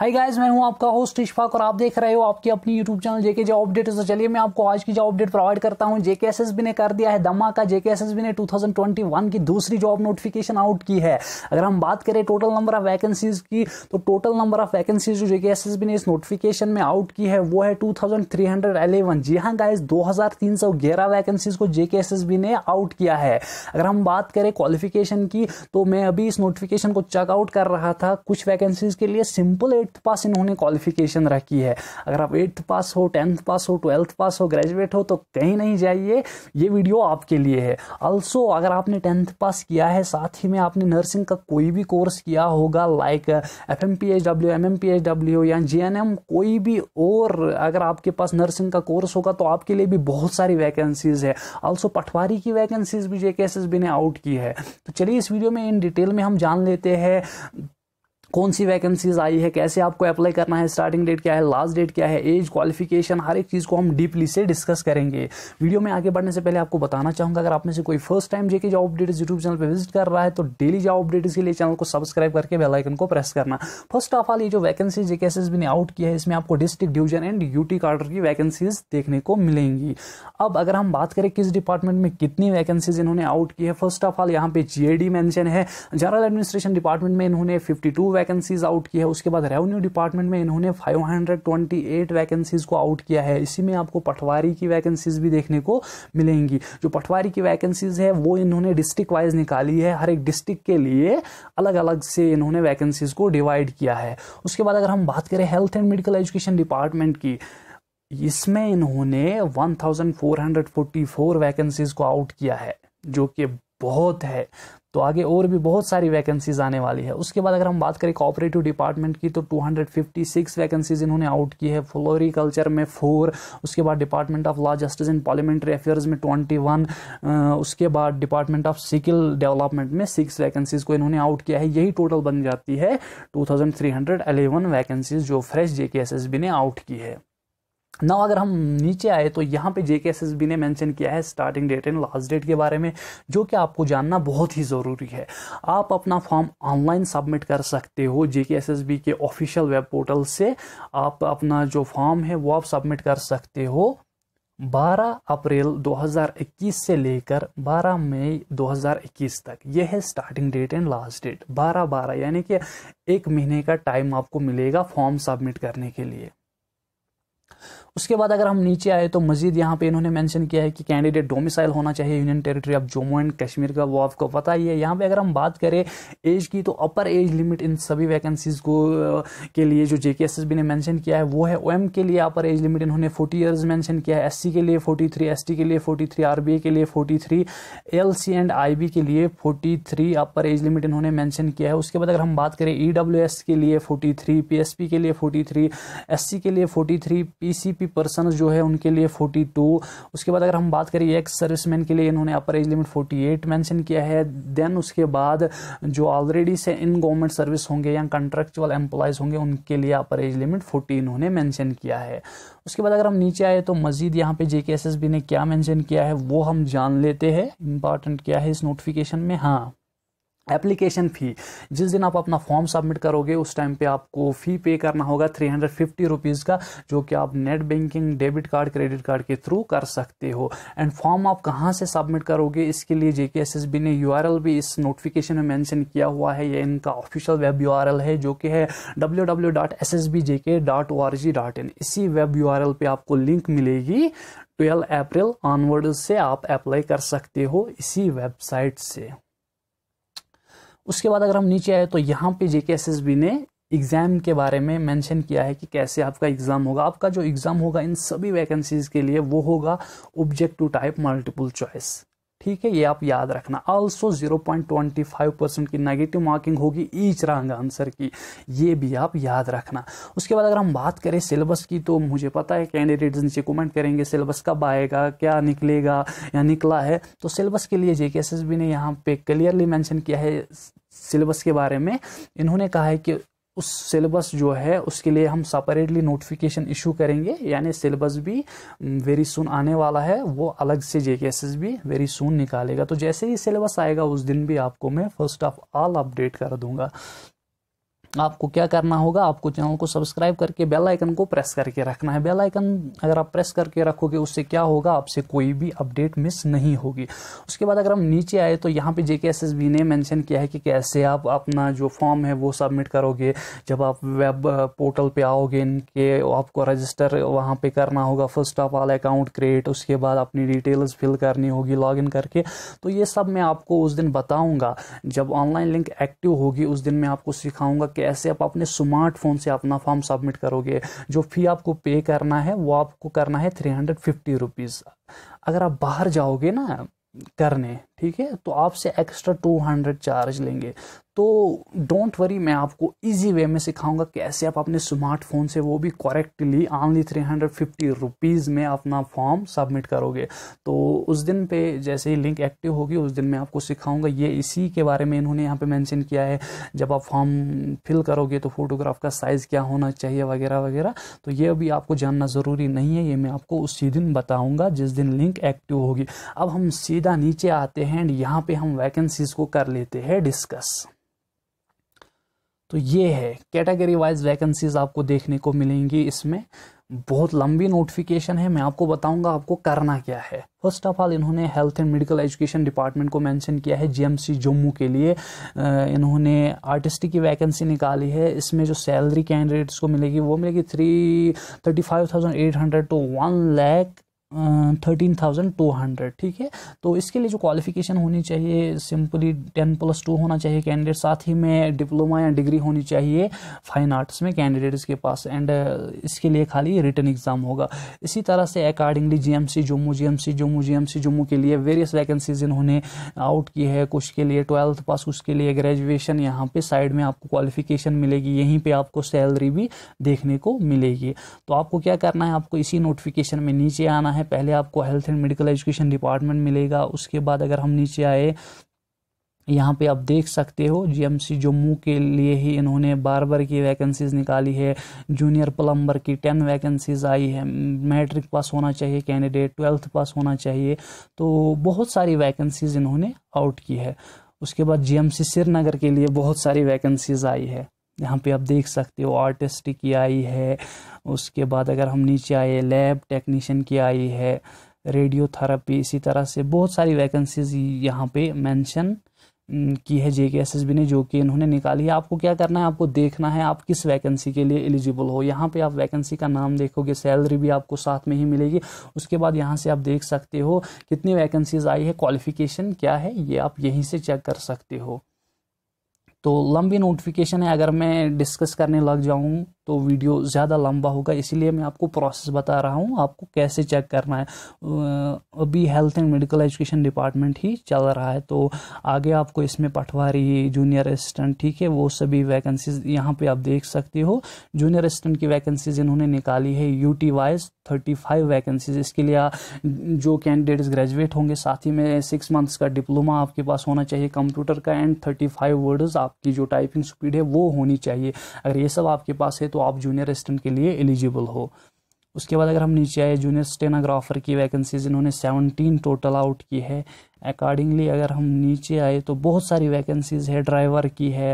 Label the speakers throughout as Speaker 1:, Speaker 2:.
Speaker 1: hi guys मैं हूं आपका होस्ट इशफाक और आप देख रहे हो आपके अपनी यूट्यूब चैनल जेके जो अपडेट है चलिए मैं आपको आज की जॉब अपडेट प्रोवाइड करता हूं एस ने कर दिया है दमा का जेके एस ने 2021 की दूसरी जॉब नोटिफिकेशन आउट की है अगर हम बात करें टोटल नंबर ऑफ वैकेंसीज की तो टोटल नंबर ऑफ वैकेंसीज जो एस ने इस नोटिफिकेशन में आउट की है वो है टू जी हाँ गाइज दो वैकेंसीज को जेके एस ने आउट किया है अगर हम बात करें क्वालिफिकेशन की तो मैं अभी इस नोटिफिकेशन को चेकआउट कर रहा था कुछ वैकेंसीज के लिए सिंपल एट एट्थ पास इन्होंने क्वालिफिकेशन रखी है अगर आप एट्थ पास हो टेंथ पास हो ट्वेल्थ पास हो ग्रेजुएट हो तो कहीं नहीं जाइए ये वीडियो आपके लिए है ऑल्सो अगर आपने टेंथ पास किया है साथ ही में आपने नर्सिंग का कोई भी कोर्स किया होगा like F M P H W M M P H W या जी एन एम कोई भी और अगर आपके पास नर्सिंग का कोर्स होगा तो आपके लिए भी बहुत सारी वैकेंसीज है ऑल्सो पटवारी की वैकेंसीज भी J K S S B out की है तो चलिए इस वीडियो में इन डिटेल में हम जान लेते हैं कौन सी वैकेंसीज आई है कैसे आपको अप्लाई करना है स्टार्टिंग डेट क्या है लास्ट डेट क्या है एज क्वालिफिकेशन हर एक चीज़ को हम डीपली से डिस्कस करेंगे वीडियो में आगे बढ़ने से पहले आपको बताना चाहूंगा अगर आप में से कोई first time JK job updates YouTube channel पर विजिट कर रहा है तो डेली जॉब अपडेट्स के लिए चैनल को सब्सक्राइब करके बेलाइकन को प्रेस करना फर्स्ट ऑफ ऑल ये जो vacancy J K S out किया है इसमें आपको डिस्ट्रिक्ट डिवीजन एंड यूटी कार्डर की वैकेंसीज देखने को मिलेंगी अब अगर हम बात करें किस डिपार्टमेंट में कितनी वैकेंसीज इन्होंने आउट की है फर्स्ट ऑफ ऑल यहाँ पे जी मेंशन है जनरल एडमिनिस्ट्रेशन डिपार्टमेंट में इन्होंने फिफ्टी टू वैकेंसीज आउट की है उसके बाद रेवेन्यू डिपार्टमेंट में इन्होंने 528 वैकेंसीज को आउट किया है इसी में आपको पटवारी की वैकेंसीज भी देखने को मिलेंगी जो पटवारी की वैकेंसीज है वो इन्होंने डिस्ट्रिक्ट वाइज निकाली है हर एक डिस्ट्रिक्ट के लिए अलग अलग से इन्होंने वैकेंसीज को डिवाइड किया है उसके बाद अगर हम बात करें health and medical education department की इसमें इन्होंने 1444 वैकेंसीज को आउट किया है जो कि बहुत है तो आगे और भी बहुत सारी वैकेंसीज आने वाली है उसके बाद अगर हम बात करें कॉपरेटिव डिपार्टमेंट की तो 256 वैकेंसीज इन्होंने आउट की है फ्लोरिकल्चर में फोर उसके बाद department of law justice and parliamentary affairs में 21 उसके बाद डिपार्टमेंट ऑफ सिकल डेवलपमेंट में सिक्स वैकेंसीज को इन्होंने आउट किया है यही टोटल बन जाती है टू वैकेंसीज जो फ्रेश जे ने आउट की है ना अगर हम नीचे आए तो यहाँ पे J K S S B mention किया है starting date and last date के बारे में जो कि आपको जानना बहुत ही ज़रूरी है आप अपना फॉर्म ऑनलाइन सबमिट कर सकते हो J K S S B के ऑफिशियल वेब पोर्टल से आप अपना जो फॉर्म है वो आप सबमिट कर सकते हो 12 अप्रैल 2021 से लेकर 12 मई 2021 तक यह है starting date and last date 12 12 यानी कि एक महीने का टाइम आपको मिलेगा फॉर्म सबमिट करने के लिए उसके बाद अगर हम नीचे आए तो मजीद यहाँ पे इन्होंने मेंशन किया है कि कैंडिडेट डोमिसाइल होना चाहिए union territory of Jammu and Kashmir का वो आपको पता ही है यहाँ पे अगर हम बात करें एज की तो अपर एज लिमिट इन सभी वैकेंसीज को के लिए जो जे ने मैंशन किया है वो है ओ के लिए अपर एज लिमिट इन्होंने फोर्टी ईयर्स मैंशन किया है एस के लिए फोर्टी थ्री एस के लिए फोर्टी थ्री आर के लिए forty three L C and I के लिए forty three upper age limit इन्होंने मैंशन किया है उसके बाद अगर हम बात करें ई e के लिए फोर्टी थ्री के लिए फोर्टी थ्री के लिए फोर्टी थ्री ईसीपी पर्सन जो है उनके लिए 42 उसके बाद अगर हम बात करें एक्स सर्विसमैन के लिए इन्होंने अपर एज लिमिट 48 मेंशन किया है देन उसके बाद जो ऑलरेडी से इन गवर्नमेंट सर्विस होंगे या कंट्रेक्चुअल एम्प्लॉयज होंगे उनके लिए अपर एज लिमिट फोर्टी इन्होंने मैंशन किया है उसके बाद अगर हम नीचे आए तो मजीद यहाँ पे जेके ने क्या मैंशन किया है वो हम जान लेते हैं इंपॉर्टेंट क्या है इस नोटिफिकेशन में हाँ एप्लीकेशन फ़ी जिस दिन आप अपना फॉर्म सबमिट करोगे उस टाइम पे आपको फ़ी पे करना होगा थ्री हंड्रेड फिफ्टी रुपीज़ का जो कि आप net banking debit card credit card के थ्रू कर सकते हो एंड फॉर्म आप कहाँ से सबमिट करोगे इसके लिए जे ने यू भी इस नोटिफिकेशन में मैंशन किया हुआ है ये इनका ऑफिशियल वेब यू है जो कि है डब्ल्यू इसी वेब यू पे आपको लिंक मिलेगी 12 अप्रैल ऑनवर्ड से आप अप्लाई कर सकते हो इसी वेबसाइट से उसके बाद अगर हम नीचे आए तो यहाँ पे बी ने एग्ज़ाम के बारे में मेंशन किया है कि कैसे आपका एग्ज़ाम होगा आपका जो एग्ज़ाम होगा इन सभी वैकेंसीज़ के लिए वो होगा ऑब्जेक्टिव टाइप मल्टीपल चॉइस ठीक है ये आप याद रखना also zero point twenty five percent की नेगेटिव मार्किंग होगी ईच रंग आंसर की ये भी आप याद रखना उसके बाद अगर हम बात करें सिलेबस की तो मुझे पता है कैंडिडेट्स नीचे कमेंट करेंगे सिलेबस कब आएगा क्या निकलेगा या निकला है तो सिलेबस के लिए जेके एस एस बी ने यहाँ पे क्लियरली मैंशन किया है सिलेबस के बारे में इन्होंने कहा है कि उस सिलेबस जो है उसके लिए हम सेपरेटली नोटिफिकेशन इशू करेंगे यानी सिलेबस भी वेरी सुन आने वाला है वो अलग से जे भी वेरी सुन निकालेगा तो जैसे ही सिलेबस आएगा उस दिन भी आपको मैं फर्स्ट ऑफ ऑल अपडेट कर दूंगा आपको क्या करना होगा आपको चैनल को सब्सक्राइब करके बेल आइकन को प्रेस करके रखना है बेल आइकन अगर आप प्रेस करके रखोगे उससे क्या होगा आपसे कोई भी अपडेट मिस नहीं होगी उसके बाद अगर हम नीचे आए तो यहाँ पे बी ने मेंशन किया है कि कैसे आप अपना जो फॉर्म है वो सबमिट करोगे जब आप वेब पोर्टल पर आओगे इनके आपको रजिस्टर वहाँ पर करना होगा first of all account create उसके बाद अपनी डिटेल्स फिल करनी होगी लॉगिन करके तो ये सब मैं आपको उस दिन बताऊँगा जब ऑनलाइन लिंक एक्टिव होगी उस दिन मैं आपको सिखाऊँगा कि ऐसे आप अपने स्मार्टफोन से अपना फॉर्म सबमिट करोगे जो फ़ी आपको पे करना है वो आपको करना है थ्री हंड्रेड फिफ्टी रुपीज़ अगर आप बाहर जाओगे ना करने ठीक है तो आपसे एक्स्ट्रा टू हंड्रेड चार्ज लेंगे तो डोंट वरी मैं आपको इजी वे में सिखाऊंगा कैसे आप अपने स्मार्टफोन से वो भी correctly only three hundred fifty rupees में अपना फॉर्म सबमिट करोगे तो उस दिन पे जैसे ही लिंक एक्टिव होगी उस दिन मैं आपको सिखाऊंगा ये इसी के बारे में इन्होंने यहाँ पे मेंशन किया है जब आप फॉर्म फिल करोगे तो फोटोग्राफ का साइज़ क्या होना चाहिए वगैरह वगैरह तो ये अभी आपको जानना ज़रूरी नहीं है ये मैं आपको उसी दिन बताऊंगा जिस दिन लिंक एक्टिव होगी अब हम सीधा नीचे आते हैं हैं एंड यहां पे हम वैकेंसीज को कर लेते हैं डिस्कस तो ये है कैटेगरी वाइज वैकेंसीज आपको देखने को मिलेंगी इसमें बहुत लंबी नोटिफिकेशन है मैं आपको बताऊंगा आपको करना क्या है फर्स्ट ऑफ ऑल इन्होंने health and medical education department को मेंशन किया है जीएमसी जम्मू के लिए इन्होंने आर्टिस्ट की वैकेंसी निकाली है इसमें जो सैलरी कैंडिडेट्स को मिलेगी वो मिलेगी three thirty five thousand eight hundred two one lakh thirteen thousand two hundred ठीक है तो इसके लिए जो क्वालिफिकेशन होनी चाहिए सिंपली टेन प्लस टू होना चाहिए कैंडिडेट साथ ही में डिप्लोमा या डिग्री होनी चाहिए फाइन आर्ट्स में कैंडिडेट्स के पास एंड uh, इसके लिए खाली रिटर्न एग्जाम होगा इसी तरह से accordingly G M C Jammu G M C Jammu G M C Jammu के लिए वेरियस वैकेंसीज इन्होंने आउट की है कुछ के लिए ट्वेल्थ पास उसके लिए ग्रेजुएशन यहाँ पे साइड में आपको क्वालिफिकेशन मिलेगी यहीं पर आपको सैलरी भी देखने को मिलेगी तो आपको क्या करना है आपको इसी नोटिफिकेशन में नीचे आना है है पहले आपको health and medical education department मिलेगा उसके बाद अगर हम नीचे आए यहाँ पे आप देख सकते हो जीएमसी जम्मू के लिए ही इन्होंने बार बार की वैकेंसीज़ निकाली है जूनियर प्लम्बर की टेन वैकेंसीज़ आई है मैट्रिक पास होना चाहिए कैंडिडेट ट्वेल्थ पास होना चाहिए तो बहुत सारी वैकेंसीज़ इन्होंने आउट की है उसके बाद जीएमसी श्रीनगर के लिए बहुत सारी वैकेंसीज़ आई है यहाँ पे आप देख सकते हो आर्टिस्ट की आई है उसके बाद अगर हम नीचे आए लैब टेक्नीशियन की आई है रेडियोथेरापी इसी तरह से बहुत सारी वैकेंसीज यहाँ पे मेंशन की है जे के ने जो कि इन्होंने निकाली है आपको क्या करना है आपको देखना है आप किस वैकेंसी के लिए एलिजिबल हो यहाँ पे आप वैकेंसी का नाम देखोगे सैलरी भी आपको साथ में ही मिलेगी उसके बाद यहाँ से आप देख सकते हो कितनी वैकेंसीज आई है क्वालिफिकेशन क्या है ये आप यहीं से चेक कर सकते हो तो लंबी नोटिफिकेशन है अगर मैं डिस्कस करने लग जाऊँ तो वीडियो ज़्यादा लंबा होगा इसीलिए मैं आपको प्रोसेस बता रहा हूँ आपको कैसे चेक करना है अभी health and medical education department ही चल रहा है तो आगे आपको इसमें पटवारी जूनियर असिस्टेंट ठीक है वो सभी वैकेंसीज यहाँ पे आप देख सकते हो जूनियर असिस्टेंट की वैकेंसीज इन्होंने निकाली है यू वाइज थर्टी फाइव वैकेंसीज इसके लिए जो कैंडिडेट्स ग्रेजुएट होंगे साथ ही में सिक्स मंथ्स का डिप्लोमा आपके पास होना चाहिए कंप्यूटर का एंड थर्टी फाइव वर्ड्स आपकी जो टाइपिंग स्पीड है वो होनी चाहिए अगर ये सब आपके पास है तो आप जूनियर असिस्टेंट के लिए एलिजिबल हो उसके बाद अगर हम नीचे आए जूनियर स्टेनाग्राफर की वैकेंसीज इन्होंने सेवनटीन टोटल आउट की है अकॉर्डिंगली अगर हम नीचे आए तो बहुत सारी वैकेंसीज है ड्राइवर की है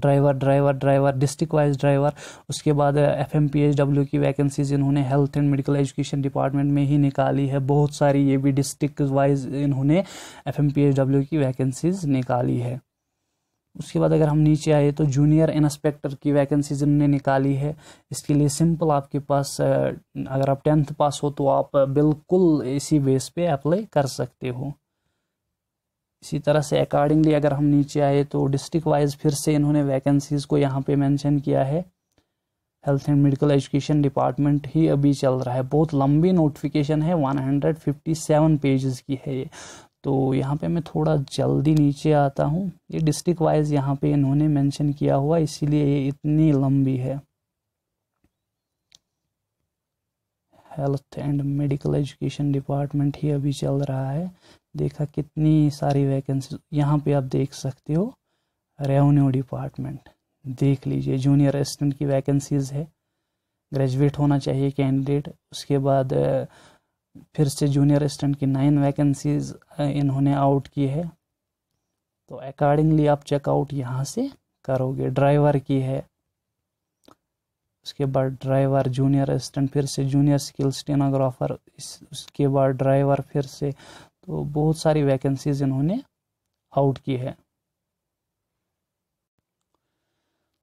Speaker 1: driver driver driver district wise driver उसके बाद F M P H W की वैकेंसीज इन्होंने health and medical education department में ही निकाली है बहुत सारी ये भी डिस्ट्रिक्ट वाइज इन्होंने F M P H W की वैकेंसीज निकाली है उसके बाद अगर हम नीचे आए तो जूनियर इंस्पेक्टर की वैकेंसीज इन्होंने निकाली है इसके लिए सिंपल आपके पास अगर आप टेंथ पास हो तो आप बिल्कुल इसी बेस पे अप्लाई कर सकते हो इसी तरह से अकॉर्डिंगली अगर हम नीचे आए तो डिस्ट्रिक्ट वाइज फिर से इन्होंने वैकेंसीज़ को यहाँ पे मेंशन किया है health and medical education department ही अभी चल रहा है बहुत लंबी नोटिफिकेशन है 157 पेजेस की है ये तो यहाँ पे मैं थोड़ा जल्दी नीचे आता हूँ ये डिस्ट्रिक्ट वाइज यहाँ पे इन्होंने मेंशन किया हुआ इसीलिए ये इतनी लंबी है health and medical education department ही अभी चल रहा है देखा कितनी सारी वैकेंसी यहाँ पे आप देख सकते हो रेवन्यू डिपार्टमेंट देख लीजिए जूनियर असिस्टेंट की वैकेंसीज है ग्रेजुएट होना चाहिए कैंडिडेट उसके बाद फिर से जूनियर असिस्टेंट की नाइन वैकेंसीज इन्होंने आउट की है तो अकॉर्डिंगली आप चेकआउट यहाँ से करोगे ड्राइवर की है उसके बाद ड्राइवर जूनियर असिस्टेंट फिर से जूनियर स्किल स्टेनोग्राफर उसके बाद ड्राइवर फिर से तो बहुत सारी वैकेंसीज इन्होंने आउट की है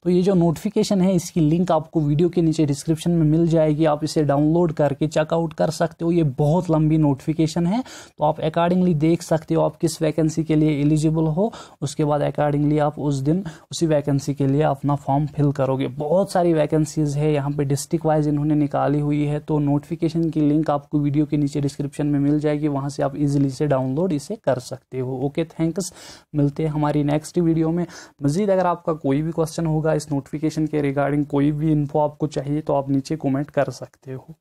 Speaker 1: तो ये जो नोटिफिकेशन है इसकी लिंक आपको वीडियो के नीचे डिस्क्रिप्शन में मिल जाएगी आप इसे डाउनलोड करके चेकआउट कर सकते हो ये बहुत लंबी नोटिफिकेशन है तो आप अकॉर्डिंगली देख सकते हो आप किस वैकेंसी के लिए एलिजिबल हो उसके बाद अकॉर्डिंगली आप उस दिन उसी वैकेंसी के लिए अपना फॉर्म फिल करोगे बहुत सारी वैकेंसीज है यहाँ पर डिस्ट्रिक्ट वाइज इन्होंने निकाली हुई है तो नोटिफिकेशन की लिंक आपको वीडियो के नीचे डिस्क्रिप्शन में मिल जाएगी वहाँ से आप इजिली से डाउनलोड इसे कर सकते हो ओके थैंक्स मिलते हैं हमारी नेक्स्ट वीडियो में मजीद अगर आपका कोई भी क्वेश्चन होगा होगा इस नोटिफिकेशन के रिगार्डिंग कोई भी इन्फो आपको चाहिए तो आप नीचे कमेंट कर सकते हो